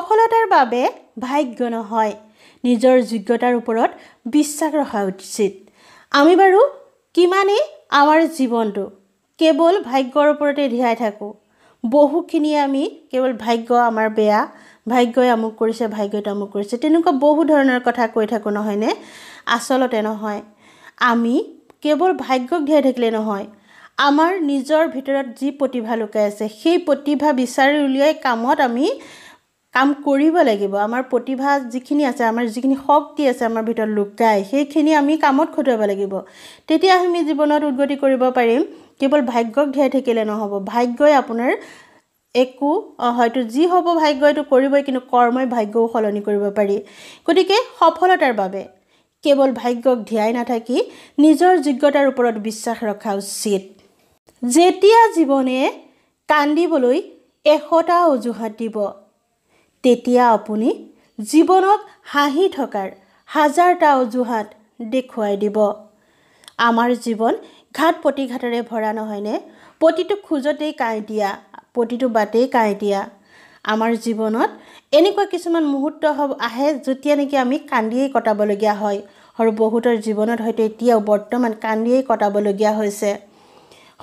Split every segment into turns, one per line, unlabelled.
সফলতাৰ বাবে ভাগ্য নহয় নিজৰ যোগ্যতাৰ ওপৰত বিশ্বাস ৰখা উচিত আমি বাৰু কিমানেই আমাৰ জীৱনটো কেৱল ভাগ্যৰ ওপৰতে ৰিহাই থাকোঁ বহুখিনিয়ে আমি কেৱল ভাগ্য আমাৰ বেয়া ভাগ্যই আমুক কৰিছে ভাগ্যই তামুক কৰিছে তেনেকুৱা বহু ধৰণৰ কথা কৈ থাকোঁ নহয়নে আচলতে নহয় আমি কেৱল ভাগ্যক ধিয়াই থাকিলে নহয় আমাৰ নিজৰ ভিতৰত যি প্ৰতিভা লুকাই আছে সেই প্ৰতিভা বিচাৰি উলিয়াই কামত আমি কাম কৰিব লাগিব আমাৰ প্ৰতিভা যিখিনি আছে আমাৰ যিখিনি শক্তি আছে আমাৰ ভিতৰত লুকাই সেইখিনি আমি কামত খটুৱাব লাগিব তেতিয়া আমি জীৱনত উদগতি কৰিব পাৰিম কেৱল ভাগ্যক ধ্যাই থাকিলে নহ'ব ভাগ্যই আপোনাৰ একো হয়তো যি হ'ব ভাগ্য কৰিবই কিন্তু কৰ্মই ভাগ্যও সলনি কৰিব পাৰি গতিকে সফলতাৰ বাবে কেৱল ভাগ্যক ধ্যাই নাথাকি নিজৰ যোগ্যতাৰ ওপৰত বিশ্বাস ৰখা উচিত যেতিয়া জীৱনে কান্দিবলৈ এশটা অজুহাত দিব তেতিয়া আপুনি জীৱনক হাঁহি থকাৰ হাজাৰটা অজুহাত দেখুৱাই দিব আমাৰ জীৱন ঘাট প্ৰতিঘাটেৰে ভৰা নহয়নে প্ৰতিটো খোজতেই কাঁই দিয়া প্ৰতিটো বাটেই কাঁই দিয়া আমাৰ জীৱনত এনেকুৱা কিছুমান মুহূৰ্ত আহে যেতিয়া নেকি আমি কান্দিয়েই কটাবলগীয়া হয় আৰু বহুতৰ জীৱনত হয়তো এতিয়াও বৰ্তমান কান্দিয়েই কটাবলগীয়া হৈছে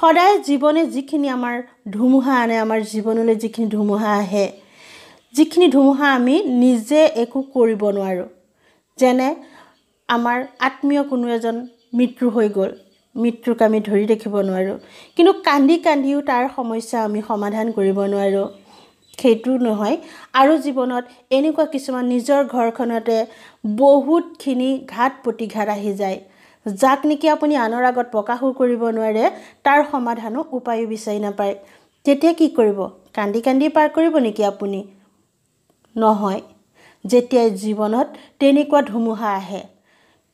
সদায় জীৱনে যিখিনি আমাৰ ধুমুহা আনে আমাৰ জীৱনলৈ যিখিনি ধুমুহা আহে যিখিনি ধুমুহা আমি নিজে একো কৰিব নোৱাৰোঁ যেনে আমাৰ আত্মীয় কোনো এজন মৃত্যু হৈ গ'ল মৃত্যুক আমি ধৰি ৰাখিব নোৱাৰোঁ কিন্তু কান্দি কান্দিও তাৰ সমস্যা আমি সমাধান কৰিব নোৱাৰোঁ সেইটো নহয় আৰু জীৱনত এনেকুৱা কিছুমান নিজৰ ঘৰখনতে বহুতখিনি ঘাত প্ৰতিঘাত আহি যায় যাক নেকি আপুনি আনৰ আগত প্ৰকাশো কৰিব নোৱাৰে তাৰ সমাধানো উপায়ো বিচাৰি নাপায় তেতিয়া কি কৰিব কান্দি কান্দি পাৰ কৰিব নেকি আপুনি নহয় যেতিয়াই জীৱনত তেনেকুৱা ধুমুহা আহে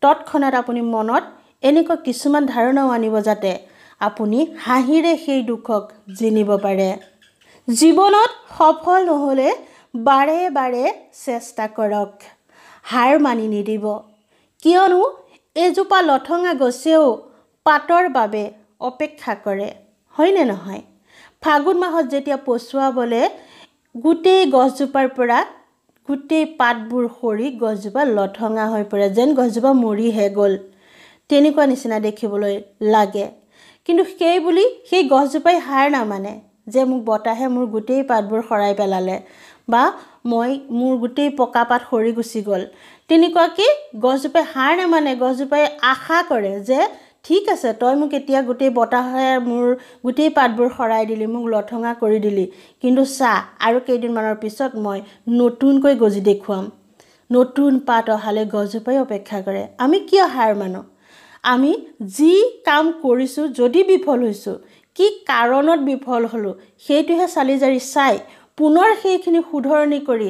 তৎক্ষণাত আপুনি মনত এনেকুৱা কিছুমান ধাৰণাও আনিব যাতে আপুনি হাঁহিৰে সেই দুখক জিনিব পাৰে জীৱনত সফল নহ'লে বাৰে বাৰে চেষ্টা কৰক হাৰ মানি নিদিব কিয়নো এজোপা লঠঙা গছেও পাতৰ বাবে অপেক্ষা কৰে হয়নে নহয় ফাগুন মাহত যেতিয়া পচুৱাবলৈ গোটেই গছজোপাৰ পৰা গোটেই পাতবোৰ সৰি গছজোপা লঠঙা হৈ পৰে যেন গছজোপা মৰিহে গ'ল তেনেকুৱা নিচিনা দেখিবলৈ লাগে কিন্তু সেই বুলি সেই গছজোপাই হাৰ নামানে যে মোক বতাহে মোৰ গোটেই পাতবোৰ সৰাই পেলালে বা মই মোৰ গোটেই পকা পাত সৰি গুচি গ'ল তেনেকুৱাকৈ গছজোপাই হাৰ নামানে গছজোপাই আশা কৰে যে ঠিক আছে তই মোক এতিয়া গোটেই বতাহে মোৰ গোটেই পাতবোৰ শৰাই দিলি মোক লঠঙা কৰি দিলি কিন্তু চাহ আৰু কেইদিনমানৰ পিছত মই নতুনকৈ গজি দেখুৱাম নতুন পাত অহালৈ গছজোপাই অপেক্ষা কৰে আমি কিয় হাৰ মানোঁ আমি যি কাম কৰিছোঁ যদি বিফল হৈছোঁ কি কাৰণত বিফল হ'লোঁ সেইটোহে চালি জাৰি চাই পুনৰ সেইখিনি শুধৰণি কৰি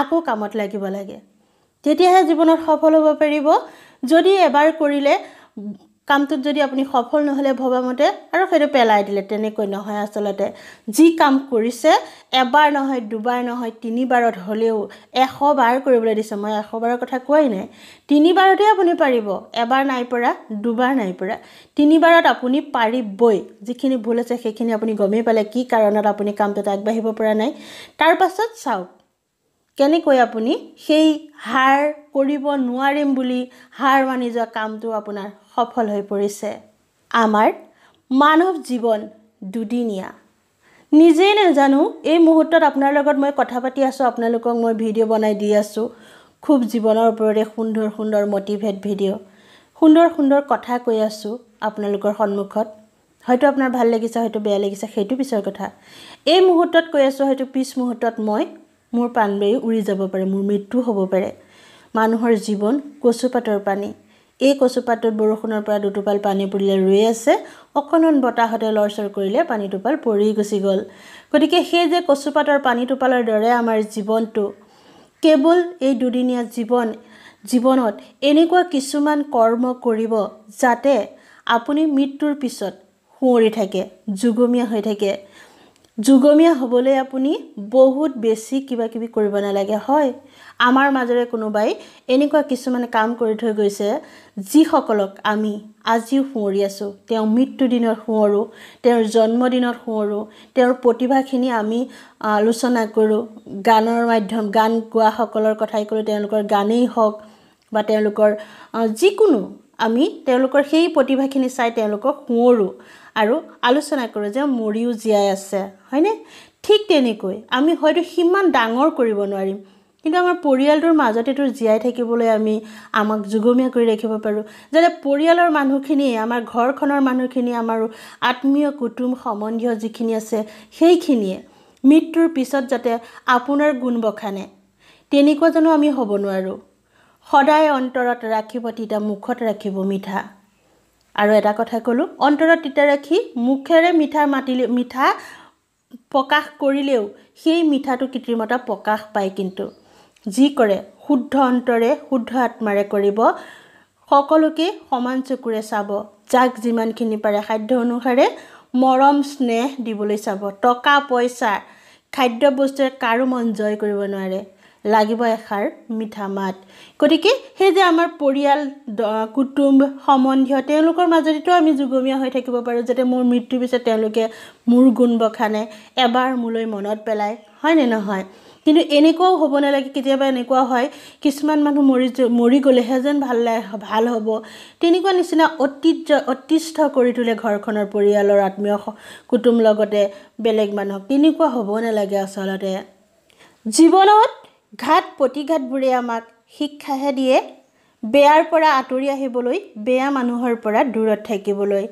আকৌ কামত লাগিব লাগে তেতিয়াহে জীৱনত সফল হ'ব পাৰিব যদি এবাৰ কৰিলে কামটোত যদি আপুনি সফল নহ'লে ভবামতে আৰু সেইটো পেলাই দিলে তেনেকৈ নহয় আচলতে যি কাম কৰিছে এবাৰ নহয় দুবাৰ নহয় তিনিবাৰত হ'লেও এশ বাৰ কৰিবলৈ দিছে মই এশ বাৰৰ কথা কোৱাই নাই তিনিবাৰতে আপুনি পাৰিব এবাৰ নাই পৰা দুবাৰ নাই পৰা তিনিবাৰত আপুনি পাৰিবই যিখিনি ভুল আছে সেইখিনি আপুনি গমেই পালে কি কাৰণত আপুনি কামটোত আগবাঢ়িব পৰা নাই তাৰপাছত চাওক কেনেকৈ আপুনি সেই হাৰ কৰিব নোৱাৰিম বুলি হাৰ মানি যোৱা কামটো আপোনাৰ সফল হৈ পৰিছে আমাৰ মানৱ জীৱন দুদিনীয়া নিজেই নাজানো এই মুহূৰ্তত আপোনাৰ লগত মই কথা পাতি আছোঁ আপোনালোকক মই ভিডিঅ' বনাই দি আছোঁ খুব জীৱনৰ ওপৰতে সুন্দৰ সুন্দৰ মটিভেট ভিডিঅ' সুন্দৰ সুন্দৰ কথা কৈ আছোঁ আপোনালোকৰ সন্মুখত হয়তো আপোনাৰ ভাল লাগিছে হয়তো বেয়া লাগিছে সেইটো পিছৰ কথা এই মুহূৰ্তত কৈ আছোঁ হয়তো পিছ মুহূৰ্তত মই মোৰ পাণবেৰী উৰি যাব পাৰে মোৰ মৃত্যু হ'ব পাৰে মানুহৰ জীৱন কচুপাতৰ পানী এই কচুপাতটোত বৰষুণৰ পৰা দুটোপাল পানী পৰিলে ৰৈ আছে অকণমান বতাহতে লৰচৰ কৰিলে পানী টোপাল পৰি গুচি গ'ল গতিকে সেই যে কচুপাতৰ পানী টোপালৰ দৰে আমাৰ জীৱনটো কেৱল এই দুদিনীয়া জীৱন জীৱনত এনেকুৱা কিছুমান কৰ্ম কৰিব যাতে আপুনি মৃত্যুৰ পিছত সোঁৱৰি থাকে যুগমীয়া হৈ থাকে যুগমীয়া হ'বলৈ আপুনি বহুত বেছি কিবা কিবি কৰিব নালাগে হয় আমাৰ মাজৰে কোনোবাই এনেকুৱা কিছুমানে কাম কৰি থৈ গৈছে যিসকলক আমি আজিও সোঁৱৰি আছোঁ তেওঁ মৃত্যুদিনত সোঁৱৰোঁ তেওঁৰ জন্মদিনত সোঁৱৰোঁ তেওঁৰ প্ৰতিভাখিনি আমি আলোচনা কৰোঁ গানৰ মাধ্যম গান গোৱাসকলৰ কথাই ক'লোঁ তেওঁলোকৰ গানেই হওক বা তেওঁলোকৰ যিকোনো আমি তেওঁলোকৰ সেই প্ৰতিভাখিনি চাই তেওঁলোকক সোঁৱৰোঁ আৰু আলোচনা কৰোঁ যে মৰিও জীয়াই আছে হয়নে ঠিক তেনেকৈ আমি হয়তো সিমান ডাঙৰ কৰিব নোৱাৰিম কিন্তু আমাৰ পৰিয়ালটোৰ এইটো জীয়াই থাকিবলৈ আমি আমাক যুগমীয়া কৰি ৰাখিব পাৰোঁ যাতে পৰিয়ালৰ মানুহখিনিয়ে আমাৰ ঘৰখনৰ মানুহখিনিয়ে আমাৰ আত্মীয় কুটুম সম্বন্ধীয় যিখিনি আছে সেইখিনিয়ে মৃত্যুৰ পিছত যাতে আপোনাৰ গুণ বখানে তেনেকুৱা জানো আমি হ'ব নোৱাৰোঁ সদায় অন্তৰত ৰাখিব তিতা মুখত ৰাখিব মিঠা আৰু এটা কথা ক'লোঁ অন্তৰত তিতা ৰাখি মুখেৰে মিঠা মাতিলে মিঠা প্ৰকাশ কৰিলেও সেই মিঠাটো কৃত্ৰিমতা প্ৰকাশ পায় কিন্তু যি কৰে শুদ্ধ অন্তৰে শুদ্ধ আত্মাৰে কৰিব সকলোকে সমান চকুৰে চাব যাক যিমানখিনি পাৰে সাধ্য অনুসাৰে মৰম স্নেহ দিবলৈ চাব টকা পইচা খাদ্য বস্তুৱে কাৰো মন জয় কৰিব নোৱাৰে লাগিব এষাৰ মিঠা মাত গতিকে সেই যে আমাৰ পৰিয়াল কুটুম্ব সম্বন্ধীয় তেওঁলোকৰ মাজতেতো আমি যুগমীয়া হৈ থাকিব পাৰোঁ যাতে মোৰ মৃত্যুৰ পিছত তেওঁলোকে মোৰ গুণ বখানে এবাৰ মোলৈ মনত পেলায় হয়নে নহয় কিন্তু এনেকুৱাও হ'ব নালাগে কেতিয়াবা এনেকুৱা হয় কিছুমান মানুহ মৰি মৰি গ'লেহে যেন ভাল লাগে ভাল হ'ব তেনেকুৱা নিচিনা ঐতিহ্য অতিষ্ঠ কৰি তোলে ঘৰখনৰ পৰিয়ালৰ আত্মীয় কুটুম লগতে বেলেগ মানুহক তেনেকুৱা হ'ব নালাগে আচলতে জীৱনত ঘাট প্ৰতিঘাতবোৰে আমাক শিক্ষাহে দিয়ে বেয়াৰ পৰা আঁতৰি আহিবলৈ বেয়া মানুহৰ পৰা দূৰত থাকিবলৈ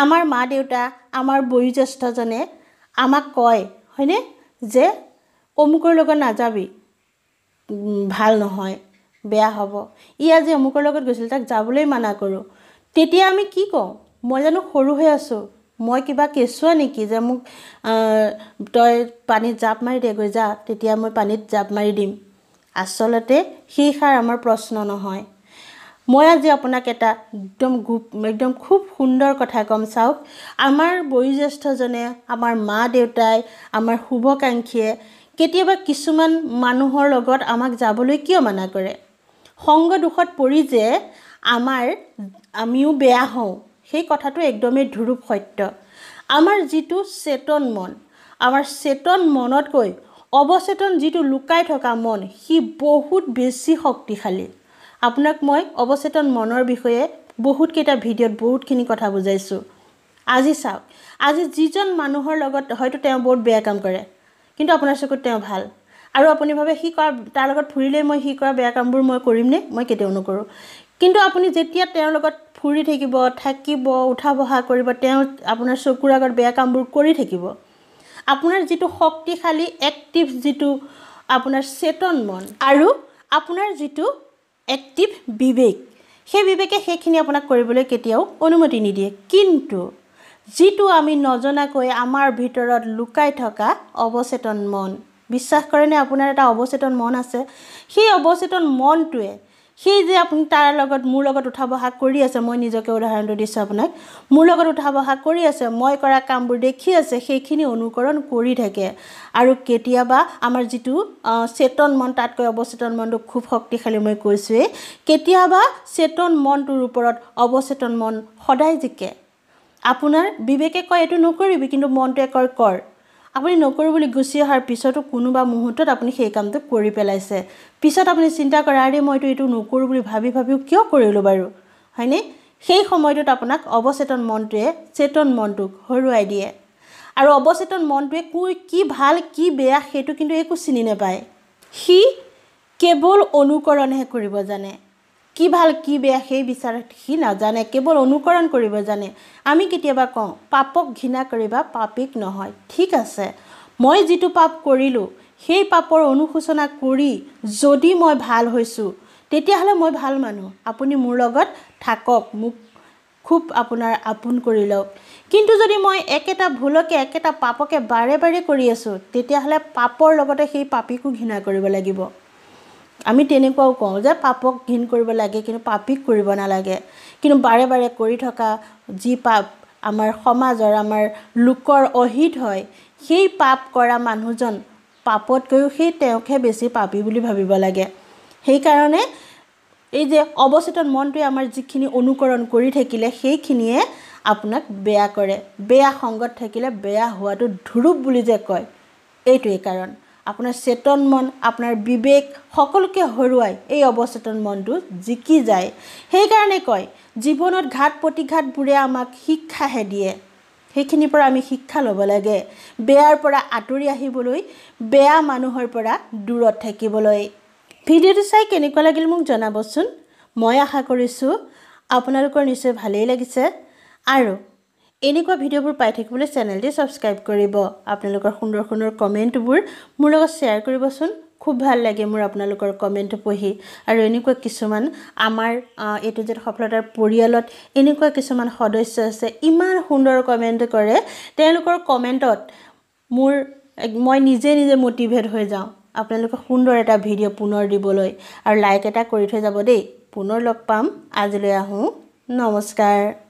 আমাৰ মা দেউতা আমাৰ বয়োজ্যেষ্ঠজনে আমাক কয় হয়নে যে অমুকৰ লগত নাযাবি ভাল নহয় বেয়া হ'ব ই আজি অমুকৰ লগত গৈছিল তাক যাবলৈ মানা কৰোঁ তেতিয়া আমি কি কওঁ মই জানো সৰু হৈ আছোঁ মই কিবা কেঁচুৱা নেকি যে মোক তই পানীত জাপ মাৰি দিয়েগৈ যা তেতিয়া মই পানীত জাপ মাৰি দিম আচলতে সেই সাৰ আমাৰ প্ৰশ্ন নহয় মই আজি আপোনাক এটা একদম গুপ একদম খুব সুন্দৰ কথা ক'ম চাওক আমাৰ বয়োজ্যেষ্ঠজনে আমাৰ মা দেউতাই আমাৰ শুভাকাংক্ষীয়ে কেতিয়াবা কিছুমান মানুহৰ লগত আমাক যাবলৈ কিয় মানা কৰে সংগ দুখত পৰি যে আমাৰ আমিও বেয়া হওঁ সেই কথাটো একদমেই ধুৰূপ সত্য আমাৰ যিটো চেতন মন আমাৰ চেতন মনতকৈ অৱচেতন যিটো লুকাই থকা মন সি বহুত বেছি শক্তিশালী আপোনাক মই অৱচেতন মনৰ বিষয়ে বহুতকেইটা ভিডিঅ'ত বহুতখিনি কথা বুজাইছোঁ আজি চাওক আজি যিজন মানুহৰ লগত হয়তো তেওঁ বহুত বেয়া কাম কৰে কিন্তু আপোনাৰ চকুত তেওঁ ভাল আৰু আপুনি ভাবে সি কৰা তাৰ লগত ফুৰিলেই মই সি কৰা বেয়া কামবোৰ মই কৰিমনে মই কেতিয়াও নকৰোঁ কিন্তু আপুনি যেতিয়া তেওঁৰ লগত ফুৰি থাকিব থাকিব উঠা বহা কৰিব তেওঁ আপোনাৰ চকুৰ আগত বেয়া কামবোৰ কৰি থাকিব আপোনাৰ যিটো শক্তিশালী এক্টিভ যিটো আপোনাৰ চেতন মন আৰু আপোনাৰ যিটো এক্টিভ বিবেক সেই বিবেকে সেইখিনি আপোনাক কৰিবলৈ কেতিয়াও অনুমতি নিদিয়ে কিন্তু যিটো আমি নজনাকৈ আমাৰ ভিতৰত লুকাই থকা অৱচেতন মন বিশ্বাস কৰেনে আপোনাৰ এটা অৱচেতন মন আছে সেই অৱচেতন মনটোৱে সেই যে আপুনি তাৰ লগত মোৰ লগত উঠা বহা কৰি আছে মই নিজকে উদাহৰণটো দিছোঁ আপোনাক মোৰ লগত উঠা বহা কৰি আছে মই কৰা কামবোৰ দেখি আছে সেইখিনি অনুকৰণ কৰি থাকে আৰু কেতিয়াবা আমাৰ যিটো চেতন মন তাতকৈ অৱচেতন মনটো খুব শক্তিশালী মই কৈছোঁৱেই কেতিয়াবা চেতন মনটোৰ ওপৰত অৱচেতন মন সদায় জিকে আপোনাৰ বিবেকে কয় এইটো নকৰিবি কিন্তু মনটোৱে কয় কৰ আপুনি নকৰোঁ বুলি গুচি অহাৰ পিছতো কোনোবা মুহূৰ্তত আপুনি সেই কামটো কৰি পেলাইছে পিছত আপুনি চিন্তা কৰে আৰে মইতো এইটো নকৰোঁ বুলি ভাবি ভাবিও কিয় কৰিলোঁ বাৰু হয়নে সেই সময়টোত আপোনাক অৱচেতন মনটোৱে চেতন মনটোক হৰুৱাই দিয়ে আৰু অৱচেতন মনটোৱে কো কি ভাল কি বেয়া সেইটো কিন্তু একো চিনি নাপায় সি কেৱল অনুকৰণহে কৰিব জানে কি ভাল কি বেয়া সেই বিচাৰে সি নাজানে কেৱল অনুকৰণ কৰিব জানে আমি কেতিয়াবা কওঁ পাপক ঘৃণা কৰিবা পাপীক নহয় ঠিক আছে মই যিটো পাপ কৰিলোঁ সেই পাপৰ অনুশোচনা কৰি যদি মই ভাল হৈছোঁ তেতিয়াহ'লে মই ভাল মানুহ আপুনি মোৰ লগত থাকক মোক খুব আপোনাৰ আপোন কৰি লওক কিন্তু যদি মই একেটা ভুলকে একেটা পাপকে বাৰে বাৰে কৰি আছোঁ তেতিয়াহ'লে পাপৰ লগতে সেই পাপীকো ঘৃণা কৰিব লাগিব আমি তেনেকুৱাও কওঁ যে পাপক ঘীন কৰিব লাগে কিন্তু পাপীক কৰিব নালাগে কিন্তু বাৰে বাৰে কৰি থকা যি পাপ আমাৰ সমাজৰ আমাৰ লোকৰ অহিত হয় সেই পাপ কৰা মানুহজন পাপতকৈও সেই তেওঁকহে বেছি পাপী বুলি ভাবিব লাগে সেইকাৰণে এই যে অৱচেতন মনটোৱে আমাৰ যিখিনি অনুকৰণ কৰি থাকিলে সেইখিনিয়ে আপোনাক বেয়া কৰে বেয়া সংগত থাকিলে বেয়া হোৱাটো ধ্ৰুৱ বুলি যে কয় এইটোৱেই কাৰণ আপোনাৰ চেতন মন আপোনাৰ বিবেক সকলোকে হৰুৱাই এই অৱচেতন মনটো জিকি যায় সেইকাৰণে কয় জীৱনত ঘাত প্ৰতিঘাতবোৰে আমাক শিক্ষাহে দিয়ে সেইখিনিৰ পৰা আমি শিক্ষা ল'ব লাগে বেয়াৰ পৰা আঁতৰি আহিবলৈ বেয়া মানুহৰ পৰা দূৰত থাকিবলৈ ভিডিঅ'টো চাই কেনেকুৱা লাগিল মোক জনাবচোন মই আশা কৰিছোঁ আপোনালোকৰ নিশ্চয় ভালেই লাগিছে আৰু এনেকুৱা ভিডিঅ'বোৰ পাই থাকিবলৈ চেনেলটি ছাবস্ক্ৰাইব কৰিব আপোনালোকৰ সুন্দৰ সুন্দৰ কমেণ্টবোৰ মোৰ লগত শ্বেয়াৰ কৰিবচোন খুব ভাল লাগে মোৰ আপোনালোকৰ কমেণ্ট পঢ়ি আৰু এনেকুৱা কিছুমান আমাৰ এইটো যে সফলতাৰ পৰিয়ালত এনেকুৱা কিছুমান সদস্য আছে ইমান সুন্দৰ কমেণ্ট কৰে তেওঁলোকৰ কমেণ্টত মোৰ মই নিজে নিজে মটিভেট হৈ যাওঁ আপোনালোকে সুন্দৰ এটা ভিডিঅ' পুনৰ দিবলৈ আৰু লাইক এটা কৰি থৈ যাব দেই পুনৰ লগ পাম আজিলৈ আহোঁ নমস্কাৰ